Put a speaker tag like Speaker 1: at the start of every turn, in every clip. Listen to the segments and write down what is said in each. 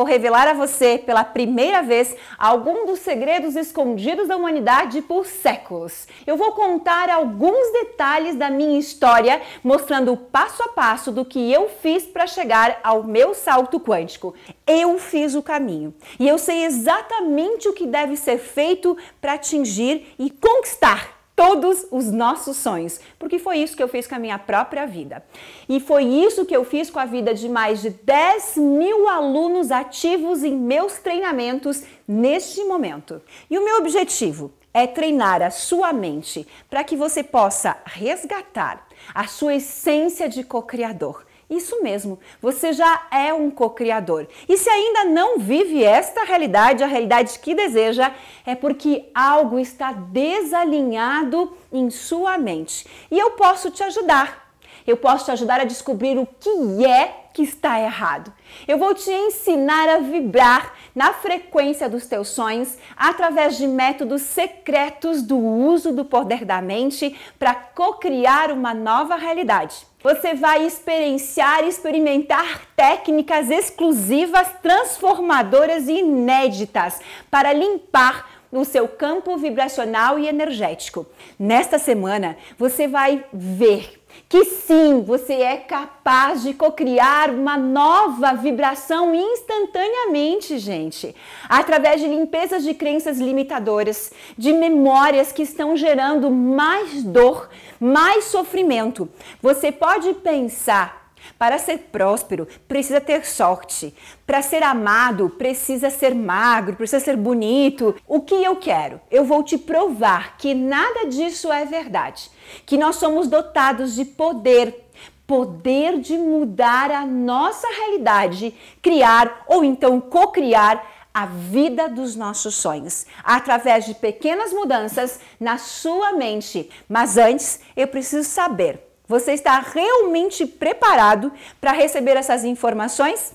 Speaker 1: Vou revelar a você pela primeira vez algum dos segredos escondidos da humanidade por séculos. Eu vou contar alguns detalhes da minha história, mostrando passo a passo do que eu fiz para chegar ao meu salto quântico. Eu fiz o caminho e eu sei exatamente o que deve ser feito para atingir e conquistar todos os nossos sonhos, porque foi isso que eu fiz com a minha própria vida. E foi isso que eu fiz com a vida de mais de 10 mil alunos ativos em meus treinamentos neste momento. E o meu objetivo é treinar a sua mente para que você possa resgatar a sua essência de co-criador isso mesmo, você já é um co-criador. E se ainda não vive esta realidade, a realidade que deseja, é porque algo está desalinhado em sua mente. E eu posso te ajudar. Eu posso te ajudar a descobrir o que é que está errado. Eu vou te ensinar a vibrar na frequência dos teus sonhos através de métodos secretos do uso do poder da mente para co-criar uma nova realidade. Você vai experienciar e experimentar técnicas exclusivas, transformadoras e inéditas para limpar no seu campo vibracional e energético. Nesta semana, você vai ver que sim, você é capaz de cocriar uma nova vibração instantaneamente, gente, através de limpezas de crenças limitadoras, de memórias que estão gerando mais dor, mais sofrimento. Você pode pensar para ser próspero, precisa ter sorte. Para ser amado, precisa ser magro, precisa ser bonito. O que eu quero? Eu vou te provar que nada disso é verdade. Que nós somos dotados de poder, poder de mudar a nossa realidade, criar ou então co-criar a vida dos nossos sonhos através de pequenas mudanças na sua mente. Mas antes, eu preciso saber você está realmente preparado para receber essas informações?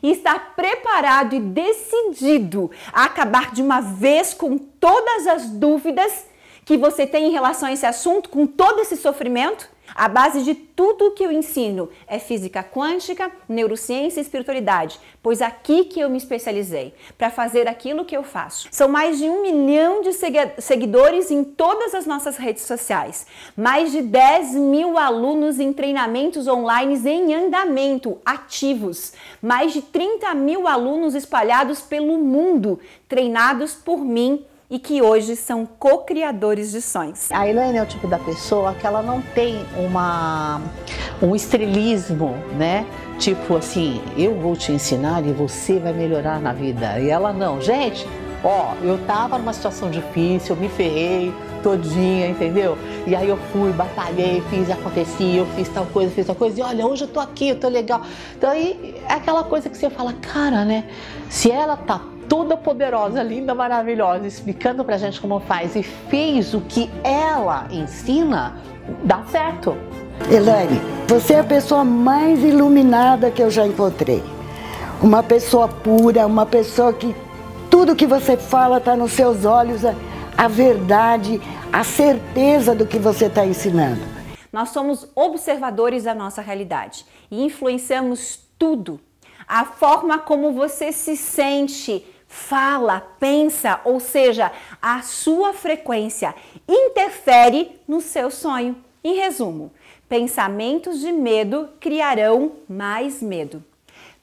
Speaker 1: E está preparado e decidido a acabar de uma vez com todas as dúvidas que você tem em relação a esse assunto, com todo esse sofrimento? A base de tudo que eu ensino é física quântica, neurociência e espiritualidade, pois aqui que eu me especializei, para fazer aquilo que eu faço. São mais de um milhão de seguidores em todas as nossas redes sociais, mais de 10 mil alunos em treinamentos online em andamento, ativos, mais de 30 mil alunos espalhados pelo mundo, treinados por mim e que hoje são co-criadores de sonhos. A Helena é o tipo da pessoa que ela não tem uma, um estrelismo, né? Tipo assim, eu vou te ensinar e você vai melhorar na vida. E ela não. Gente, ó, eu tava numa situação difícil, eu me ferrei todinha, entendeu? E aí eu fui, batalhei, fiz, acontecia, eu fiz tal coisa, fiz tal coisa, e olha, hoje eu tô aqui, eu tô legal. Então aí é aquela coisa que você fala, cara, né? Se ela tá toda poderosa, linda, maravilhosa, explicando pra gente como faz e fez o que ela ensina, dá certo. Elaine, você é a pessoa mais iluminada que eu já encontrei. Uma pessoa pura, uma pessoa que tudo que você fala está nos seus olhos, a, a verdade, a certeza do que você está ensinando. Nós somos observadores da nossa realidade e influenciamos tudo a forma como você se sente, fala, pensa, ou seja, a sua frequência interfere no seu sonho. Em resumo, pensamentos de medo criarão mais medo.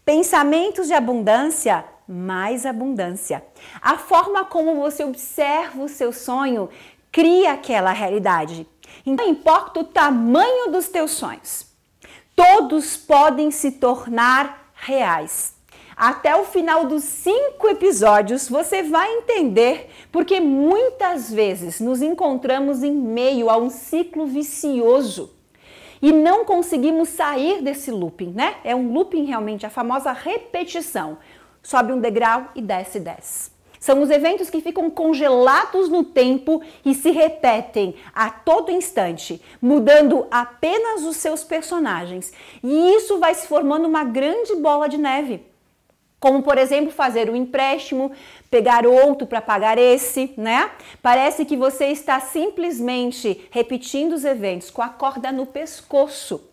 Speaker 1: Pensamentos de abundância, mais abundância. A forma como você observa o seu sonho cria aquela realidade. Então, não importa o tamanho dos teus sonhos, todos podem se tornar reais. Até o final dos cinco episódios você vai entender porque muitas vezes nos encontramos em meio a um ciclo vicioso e não conseguimos sair desse looping, né? É um looping realmente, a famosa repetição. Sobe um degrau e desce e desce. São os eventos que ficam congelados no tempo e se repetem a todo instante, mudando apenas os seus personagens. E isso vai se formando uma grande bola de neve como, por exemplo, fazer um empréstimo, pegar outro para pagar esse, né? Parece que você está simplesmente repetindo os eventos com a corda no pescoço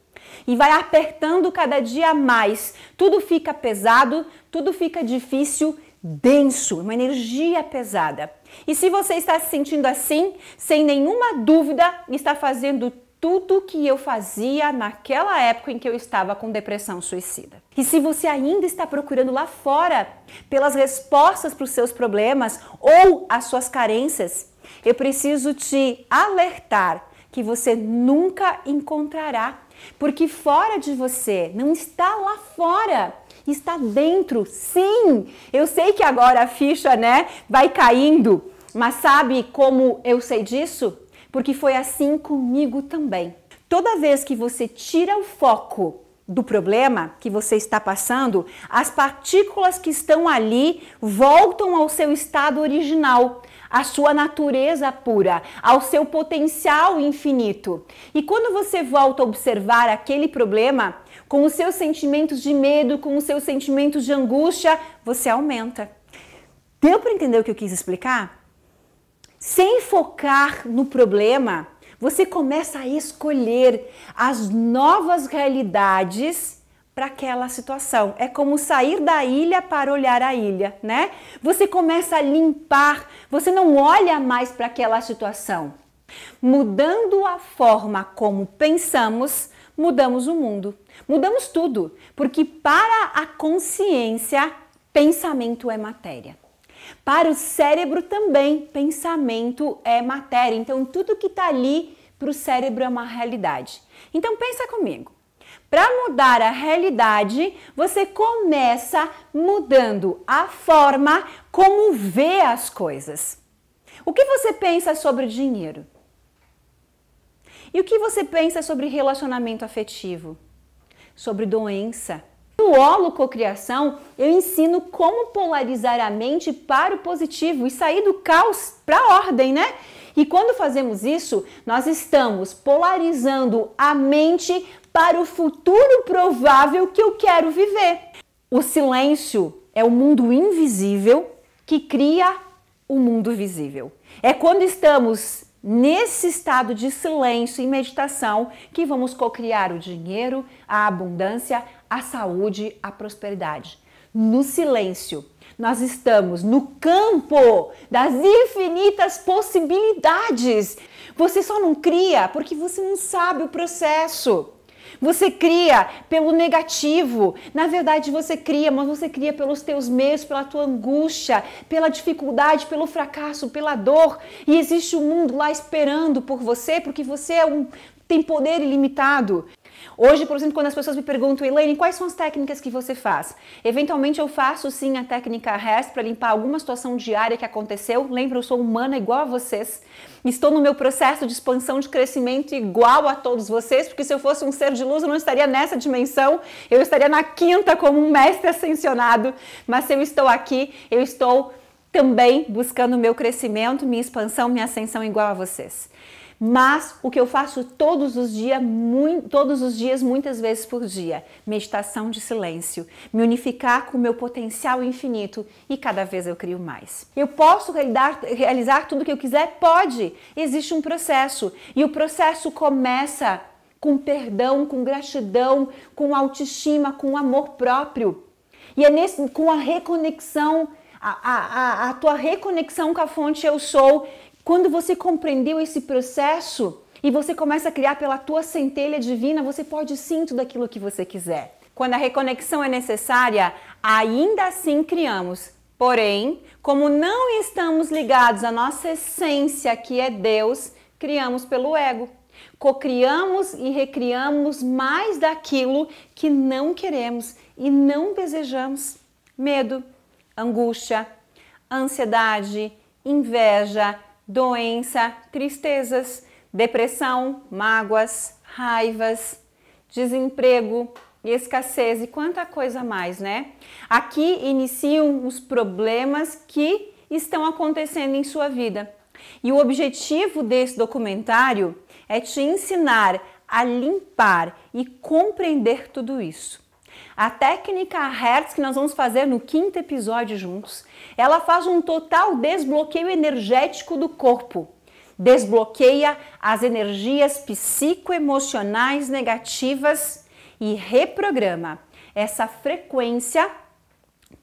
Speaker 1: e vai apertando cada dia mais. Tudo fica pesado, tudo fica difícil, denso, uma energia pesada. E se você está se sentindo assim, sem nenhuma dúvida, está fazendo tudo que eu fazia naquela época em que eu estava com depressão suicida. E se você ainda está procurando lá fora pelas respostas para os seus problemas ou as suas carências, eu preciso te alertar que você nunca encontrará, porque fora de você não está lá fora está dentro. Sim, eu sei que agora a ficha, né, vai caindo, mas sabe como eu sei disso? porque foi assim comigo também. Toda vez que você tira o foco do problema que você está passando, as partículas que estão ali voltam ao seu estado original, à sua natureza pura, ao seu potencial infinito. E quando você volta a observar aquele problema, com os seus sentimentos de medo, com os seus sentimentos de angústia, você aumenta. Deu para entender o que eu quis explicar? sem focar no problema, você começa a escolher as novas realidades para aquela situação. É como sair da ilha para olhar a ilha, né? Você começa a limpar, você não olha mais para aquela situação. Mudando a forma como pensamos, mudamos o mundo, mudamos tudo, porque para a consciência, pensamento é matéria. Para o cérebro também, pensamento é matéria. Então, tudo que está ali para o cérebro é uma realidade. Então, pensa comigo. Para mudar a realidade, você começa mudando a forma como vê as coisas. O que você pensa sobre dinheiro? E o que você pensa sobre relacionamento afetivo? Sobre doença? No criação eu ensino como polarizar a mente para o positivo e sair do caos para a ordem, né? E quando fazemos isso, nós estamos polarizando a mente para o futuro provável que eu quero viver. O silêncio é o mundo invisível que cria o mundo visível. É quando estamos nesse estado de silêncio e meditação que vamos cocriar o dinheiro, a abundância, a saúde, a prosperidade. No silêncio, nós estamos no campo das infinitas possibilidades. Você só não cria porque você não sabe o processo. Você cria pelo negativo. Na verdade, você cria, mas você cria pelos teus medos, pela tua angústia, pela dificuldade, pelo fracasso, pela dor. E existe um mundo lá esperando por você, porque você é um tem poder ilimitado. Hoje, por exemplo, quando as pessoas me perguntam, Elaine, quais são as técnicas que você faz? Eventualmente eu faço sim a técnica REST para limpar alguma situação diária que aconteceu. Lembra, eu sou humana igual a vocês. Estou no meu processo de expansão de crescimento igual a todos vocês, porque se eu fosse um ser de luz, eu não estaria nessa dimensão, eu estaria na quinta como um mestre ascensionado. Mas se eu estou aqui, eu estou também buscando o meu crescimento, minha expansão, minha ascensão igual a vocês. Mas o que eu faço todos os dias, todos os dias, muitas vezes por dia, meditação de silêncio, me unificar com o meu potencial infinito e cada vez eu crio mais. Eu posso realizar, realizar tudo o que eu quiser? Pode. Existe um processo e o processo começa com perdão, com gratidão, com autoestima, com amor próprio. E é nesse, com a reconexão, a, a, a, a tua reconexão com a fonte eu sou, quando você compreendeu esse processo e você começa a criar pela tua centelha divina, você pode sim tudo aquilo que você quiser. Quando a reconexão é necessária, ainda assim criamos. Porém, como não estamos ligados à nossa essência, que é Deus, criamos pelo ego. Cocriamos e recriamos mais daquilo que não queremos e não desejamos: medo, angústia, ansiedade, inveja, doença, tristezas, depressão, mágoas, raivas, desemprego, escassez e quanta coisa mais, né? Aqui iniciam os problemas que estão acontecendo em sua vida. E o objetivo desse documentário é te ensinar a limpar e compreender tudo isso. A técnica Hertz que nós vamos fazer no quinto episódio juntos, ela faz um total desbloqueio energético do corpo. Desbloqueia as energias psicoemocionais negativas e reprograma essa frequência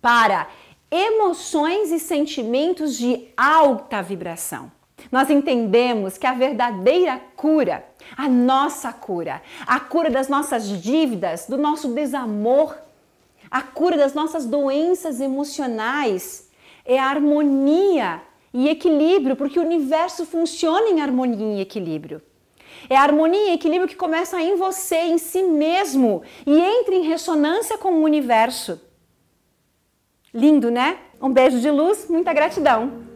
Speaker 1: para emoções e sentimentos de alta vibração. Nós entendemos que a verdadeira cura a nossa cura, a cura das nossas dívidas, do nosso desamor, a cura das nossas doenças emocionais. É a harmonia e equilíbrio, porque o universo funciona em harmonia e equilíbrio. É a harmonia e equilíbrio que começa em você, em si mesmo, e entra em ressonância com o universo. Lindo, né? Um beijo de luz, muita gratidão.